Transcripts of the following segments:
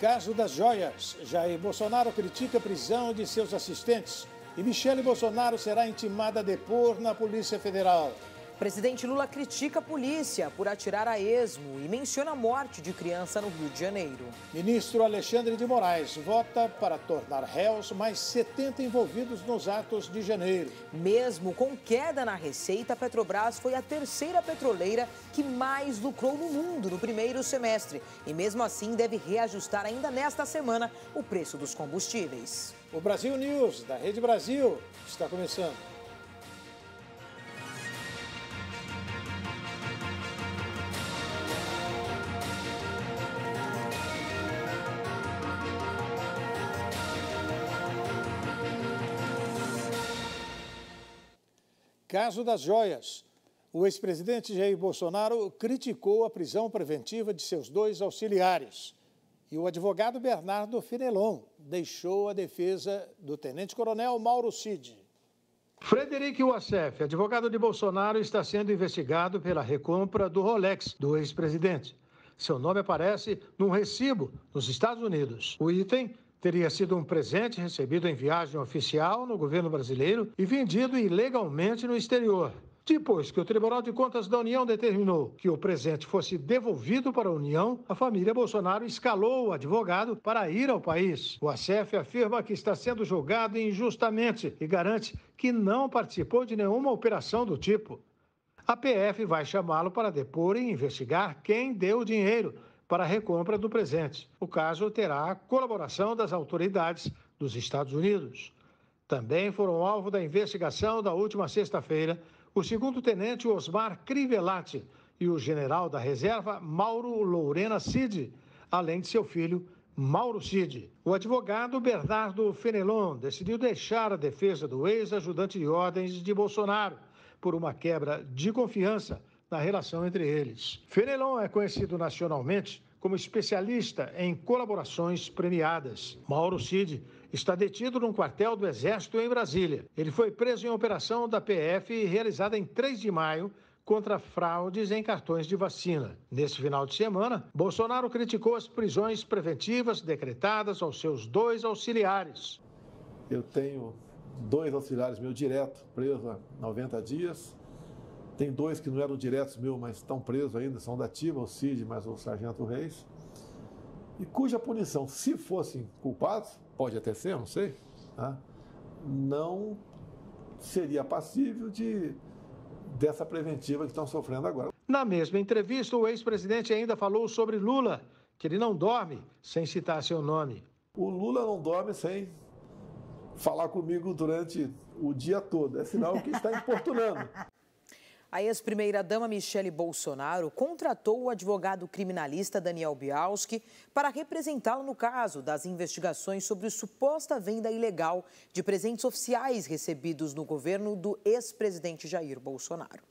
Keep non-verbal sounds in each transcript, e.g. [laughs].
Caso das joias, Jair Bolsonaro critica a prisão de seus assistentes e Michele Bolsonaro será intimada a depor na Polícia Federal. Presidente Lula critica a polícia por atirar a esmo e menciona a morte de criança no Rio de Janeiro. Ministro Alexandre de Moraes vota para tornar réus mais 70 envolvidos nos atos de janeiro. Mesmo com queda na receita, a Petrobras foi a terceira petroleira que mais lucrou no mundo no primeiro semestre e mesmo assim deve reajustar ainda nesta semana o preço dos combustíveis. O Brasil News da Rede Brasil está começando. Caso das joias. O ex-presidente Jair Bolsonaro criticou a prisão preventiva de seus dois auxiliares. E o advogado Bernardo Finelon deixou a defesa do tenente-coronel Mauro Cid. Frederic Wassef, advogado de Bolsonaro, está sendo investigado pela recompra do Rolex do ex-presidente. Seu nome aparece num recibo nos Estados Unidos. O item teria sido um presente recebido em viagem oficial no governo brasileiro e vendido ilegalmente no exterior. Depois que o Tribunal de Contas da União determinou que o presente fosse devolvido para a União, a família Bolsonaro escalou o advogado para ir ao país. O ACF afirma que está sendo julgado injustamente e garante que não participou de nenhuma operação do tipo. A PF vai chamá-lo para depor e investigar quem deu o dinheiro para a recompra do presente. O caso terá a colaboração das autoridades dos Estados Unidos. Também foram alvo da investigação da última sexta-feira o segundo-tenente Osmar Crivellati e o general da reserva Mauro Lourena Cid, além de seu filho Mauro Cid. O advogado Bernardo Fenelon decidiu deixar a defesa do ex-ajudante de ordens de Bolsonaro por uma quebra de confiança na relação entre eles. Fenelon é conhecido nacionalmente como especialista em colaborações premiadas. Mauro Cid está detido num quartel do Exército em Brasília. Ele foi preso em operação da PF realizada em 3 de maio contra fraudes em cartões de vacina. Neste final de semana, Bolsonaro criticou as prisões preventivas decretadas aos seus dois auxiliares. Eu tenho dois auxiliares meu direto preso há 90 dias tem dois que não eram diretos meus, mas estão presos ainda, são da ativa, o Cid, mas o Sargento Reis. E cuja punição, se fossem culpados, pode até ser, não sei, né? não seria passível de dessa preventiva que estão sofrendo agora. Na mesma entrevista, o ex-presidente ainda falou sobre Lula, que ele não dorme sem citar seu nome. O Lula não dorme sem falar comigo durante o dia todo. É sinal que está importunando. [laughs] A ex-primeira-dama Michele Bolsonaro contratou o advogado criminalista Daniel Bialski para representá-lo no caso das investigações sobre suposta venda ilegal de presentes oficiais recebidos no governo do ex-presidente Jair Bolsonaro.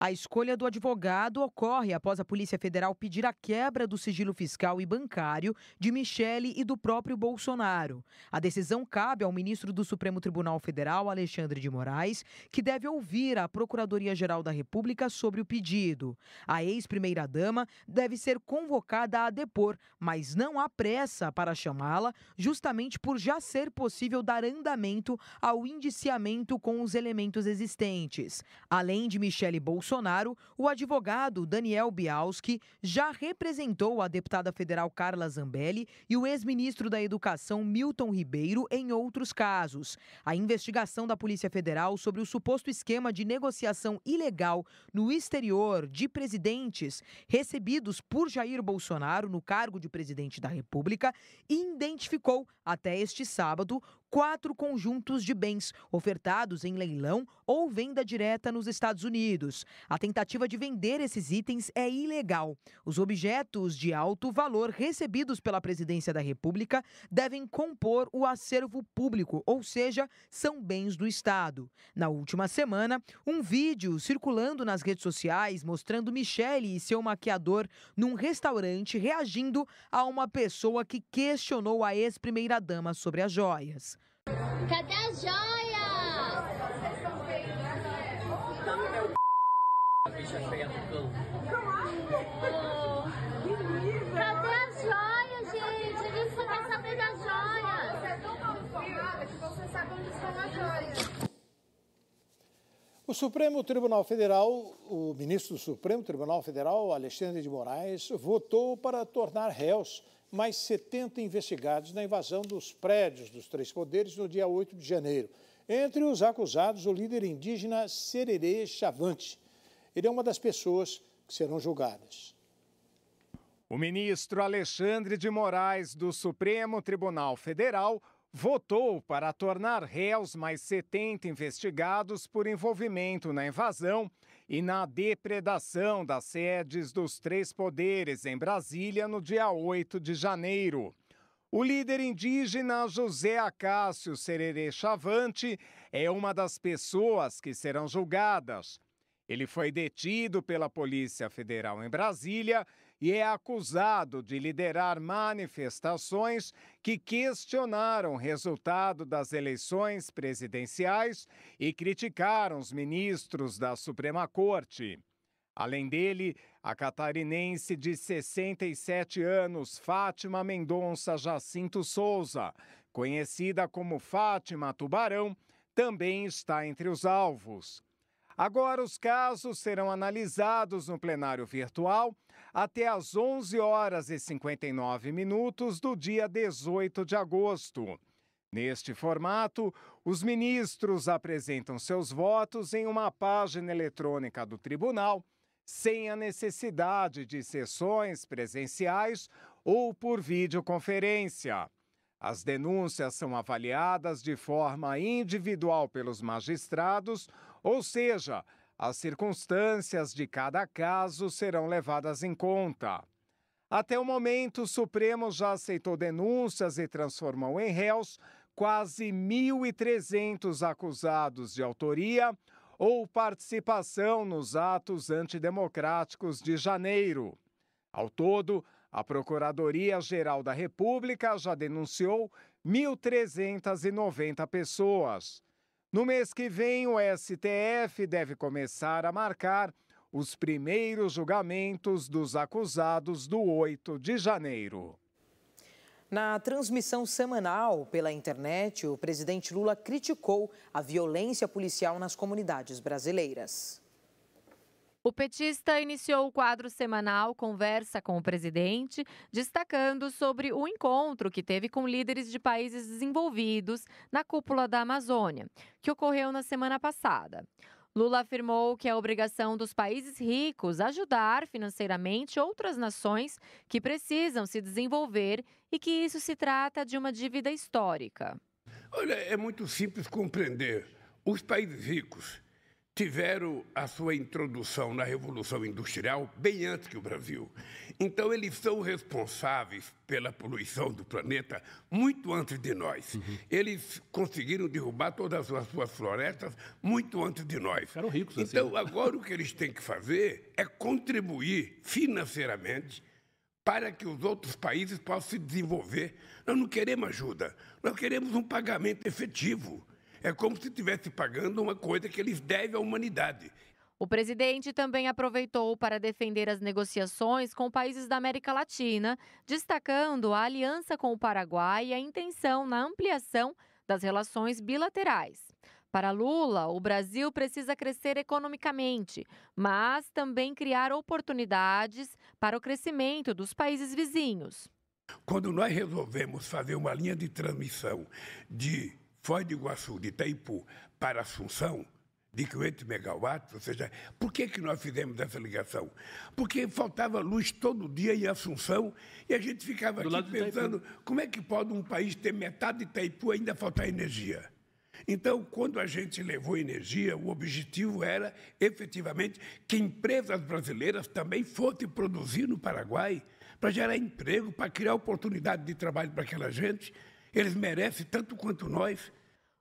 A escolha do advogado ocorre após a Polícia Federal pedir a quebra do sigilo fiscal e bancário de Michele e do próprio Bolsonaro. A decisão cabe ao ministro do Supremo Tribunal Federal, Alexandre de Moraes, que deve ouvir a Procuradoria-Geral da República sobre o pedido. A ex-primeira-dama deve ser convocada a depor, mas não há pressa para chamá-la, justamente por já ser possível dar andamento ao indiciamento com os elementos existentes. Além de Michele Bolsonaro, Bolsonaro, o advogado Daniel Bialski já representou a deputada federal Carla Zambelli e o ex-ministro da Educação Milton Ribeiro em outros casos. A investigação da Polícia Federal sobre o suposto esquema de negociação ilegal no exterior de presidentes recebidos por Jair Bolsonaro no cargo de presidente da República identificou até este sábado quatro conjuntos de bens ofertados em leilão ou venda direta nos Estados Unidos. A tentativa de vender esses itens é ilegal. Os objetos de alto valor recebidos pela Presidência da República devem compor o acervo público, ou seja, são bens do Estado. Na última semana, um vídeo circulando nas redes sociais mostrando Michele e seu maquiador num restaurante reagindo a uma pessoa que questionou a ex-primeira-dama sobre as joias. Cadê as joias? bicha feia do cão. O Supremo Tribunal Federal, o ministro do Supremo Tribunal Federal, Alexandre de Moraes, votou para tornar réus mais 70 investigados na invasão dos prédios dos três poderes no dia 8 de janeiro. Entre os acusados, o líder indígena Sererê Chavante. Ele é uma das pessoas que serão julgadas. O ministro Alexandre de Moraes, do Supremo Tribunal Federal, votou para tornar réus mais 70 investigados por envolvimento na invasão e na depredação das sedes dos três poderes em Brasília no dia 8 de janeiro. O líder indígena José Acácio Sererê Chavante é uma das pessoas que serão julgadas. Ele foi detido pela Polícia Federal em Brasília e é acusado de liderar manifestações que questionaram o resultado das eleições presidenciais e criticaram os ministros da Suprema Corte. Além dele, a catarinense de 67 anos, Fátima Mendonça Jacinto Souza, conhecida como Fátima Tubarão, também está entre os alvos. Agora, os casos serão analisados no plenário virtual até às 11 horas e 59 minutos do dia 18 de agosto. Neste formato, os ministros apresentam seus votos em uma página eletrônica do tribunal, sem a necessidade de sessões presenciais ou por videoconferência. As denúncias são avaliadas de forma individual pelos magistrados ou seja, as circunstâncias de cada caso serão levadas em conta. Até o momento, o Supremo já aceitou denúncias e transformou em réus quase 1.300 acusados de autoria ou participação nos atos antidemocráticos de janeiro. Ao todo, a Procuradoria-Geral da República já denunciou 1.390 pessoas. No mês que vem, o STF deve começar a marcar os primeiros julgamentos dos acusados do 8 de janeiro. Na transmissão semanal pela internet, o presidente Lula criticou a violência policial nas comunidades brasileiras. O petista iniciou o quadro semanal Conversa com o Presidente, destacando sobre o encontro que teve com líderes de países desenvolvidos na cúpula da Amazônia, que ocorreu na semana passada. Lula afirmou que é obrigação dos países ricos ajudar financeiramente outras nações que precisam se desenvolver e que isso se trata de uma dívida histórica. Olha, é muito simples compreender. Os países ricos tiveram a sua introdução na Revolução Industrial bem antes que o Brasil. Então, eles são responsáveis pela poluição do planeta muito antes de nós. Uhum. Eles conseguiram derrubar todas as suas florestas muito antes de nós. Ficaram ricos assim. Então, né? agora o que eles têm que fazer é contribuir financeiramente para que os outros países possam se desenvolver. Nós não queremos ajuda, nós queremos um pagamento efetivo. É como se estivesse pagando uma coisa que eles devem à humanidade. O presidente também aproveitou para defender as negociações com países da América Latina, destacando a aliança com o Paraguai e a intenção na ampliação das relações bilaterais. Para Lula, o Brasil precisa crescer economicamente, mas também criar oportunidades para o crescimento dos países vizinhos. Quando nós resolvemos fazer uma linha de transmissão de Foz de Iguaçu, de Itaipu para Assunção, de 500 megawatts, ou seja, por que, que nós fizemos essa ligação? Porque faltava luz todo dia em Assunção e a gente ficava Do aqui pensando como é que pode um país ter metade de Itaipu ainda faltar energia? Então, quando a gente levou energia, o objetivo era efetivamente que empresas brasileiras também fossem produzir no Paraguai para gerar emprego, para criar oportunidade de trabalho para aquela gente. Eles merecem tanto quanto nós.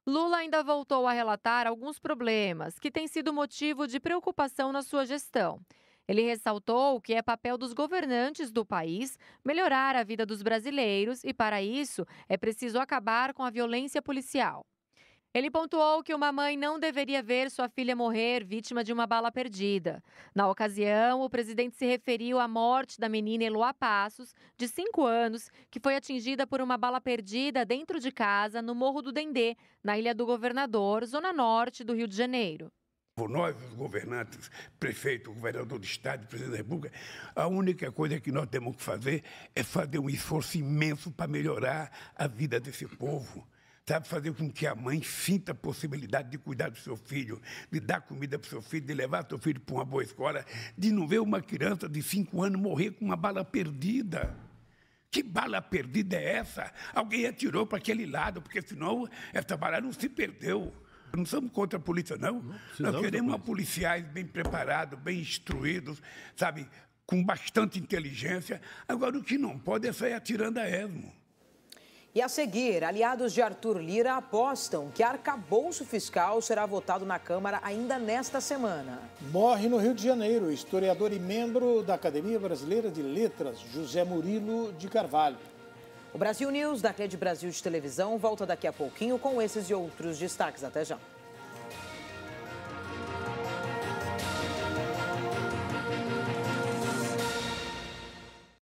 Lula ainda voltou a relatar alguns problemas que têm sido motivo de preocupação na sua gestão. Ele ressaltou que é papel dos governantes do país melhorar a vida dos brasileiros e, para isso, é preciso acabar com a violência policial. Ele pontuou que uma mãe não deveria ver sua filha morrer vítima de uma bala perdida. Na ocasião, o presidente se referiu à morte da menina Eloá Passos, de 5 anos, que foi atingida por uma bala perdida dentro de casa no Morro do Dendê, na Ilha do Governador, zona norte do Rio de Janeiro. Nós, os governantes, prefeito, governador do Estado, presidente da República, a única coisa que nós temos que fazer é fazer um esforço imenso para melhorar a vida desse povo sabe, fazer com que a mãe sinta a possibilidade de cuidar do seu filho, de dar comida para o seu filho, de levar seu filho para uma boa escola, de não ver uma criança de cinco anos morrer com uma bala perdida. Que bala perdida é essa? Alguém atirou para aquele lado, porque senão essa bala não se perdeu. Não somos contra a polícia, não. não Nós queremos polícia. policiais bem preparados, bem instruídos, sabe, com bastante inteligência. Agora, o que não pode é sair atirando a esmo. E a seguir, aliados de Arthur Lira apostam que arcabouço fiscal será votado na Câmara ainda nesta semana. Morre no Rio de Janeiro, historiador e membro da Academia Brasileira de Letras, José Murilo de Carvalho. O Brasil News da Rede Brasil de Televisão volta daqui a pouquinho com esses e outros destaques. Até já.